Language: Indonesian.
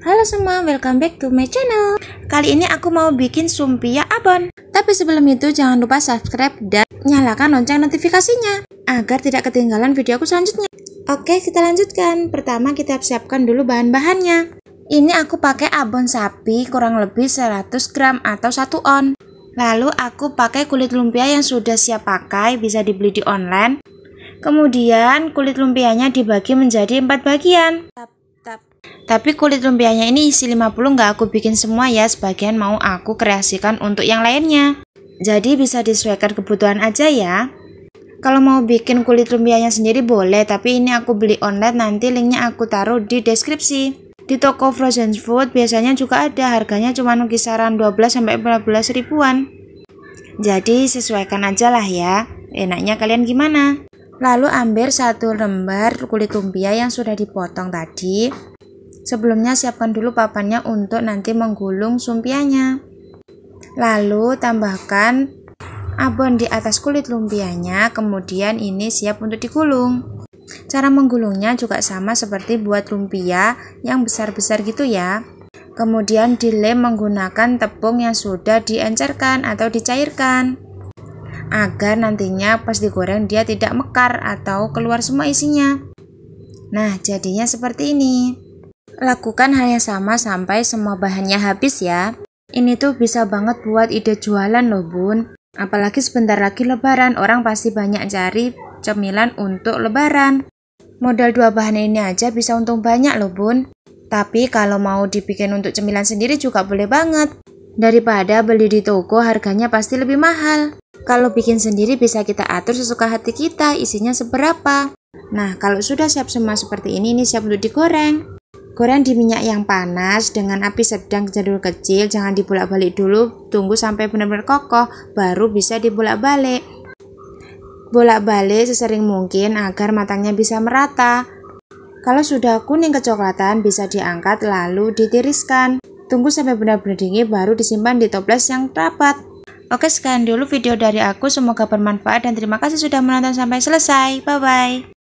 Halo semua, welcome back to my channel Kali ini aku mau bikin sumpia abon Tapi sebelum itu jangan lupa subscribe dan nyalakan lonceng notifikasinya Agar tidak ketinggalan video aku selanjutnya Oke kita lanjutkan Pertama kita siapkan dulu bahan-bahannya Ini aku pakai abon sapi kurang lebih 100 gram atau 1 on Lalu aku pakai kulit lumpia yang sudah siap pakai bisa dibeli di online Kemudian kulit lumpianya dibagi menjadi 4 bagian tapi kulit lumpianya ini isi 50 nggak aku bikin semua ya, sebagian mau aku kreasikan untuk yang lainnya. Jadi bisa disesuaikan kebutuhan aja ya. Kalau mau bikin kulit lumpianya sendiri boleh, tapi ini aku beli online nanti linknya aku taruh di deskripsi. Di toko frozen food biasanya juga ada, harganya cuma kisaran 12-15 ribuan. Jadi sesuaikan aja lah ya, enaknya kalian gimana? Lalu ambil satu lembar kulit lumpia yang sudah dipotong tadi, Sebelumnya siapkan dulu papannya untuk nanti menggulung sumpianya. Lalu tambahkan abon di atas kulit lumpianya, kemudian ini siap untuk digulung. Cara menggulungnya juga sama seperti buat lumpia yang besar-besar gitu ya. Kemudian dilem menggunakan tepung yang sudah diencerkan atau dicairkan agar nantinya pas digoreng dia tidak mekar atau keluar semua isinya. Nah, jadinya seperti ini lakukan hal yang sama sampai semua bahannya habis ya. Ini tuh bisa banget buat ide jualan loh bun. Apalagi sebentar lagi lebaran, orang pasti banyak cari cemilan untuk lebaran. Modal dua bahan ini aja bisa untung banyak loh bun. Tapi kalau mau dibikin untuk cemilan sendiri juga boleh banget. Daripada beli di toko harganya pasti lebih mahal. Kalau bikin sendiri bisa kita atur sesuka hati kita, isinya seberapa. Nah, kalau sudah siap semua seperti ini, ini siap untuk digoreng. Goreng di minyak yang panas dengan api sedang cenderung kecil, jangan dibolak-balik dulu, tunggu sampai benar-benar kokoh, baru bisa dibolak-balik. Bolak-balik sesering mungkin agar matangnya bisa merata. Kalau sudah kuning kecoklatan, bisa diangkat lalu ditiriskan. Tunggu sampai benar-benar dingin baru disimpan di toples yang rapat. Oke, sekian dulu video dari aku. Semoga bermanfaat dan terima kasih sudah menonton sampai selesai. Bye-bye.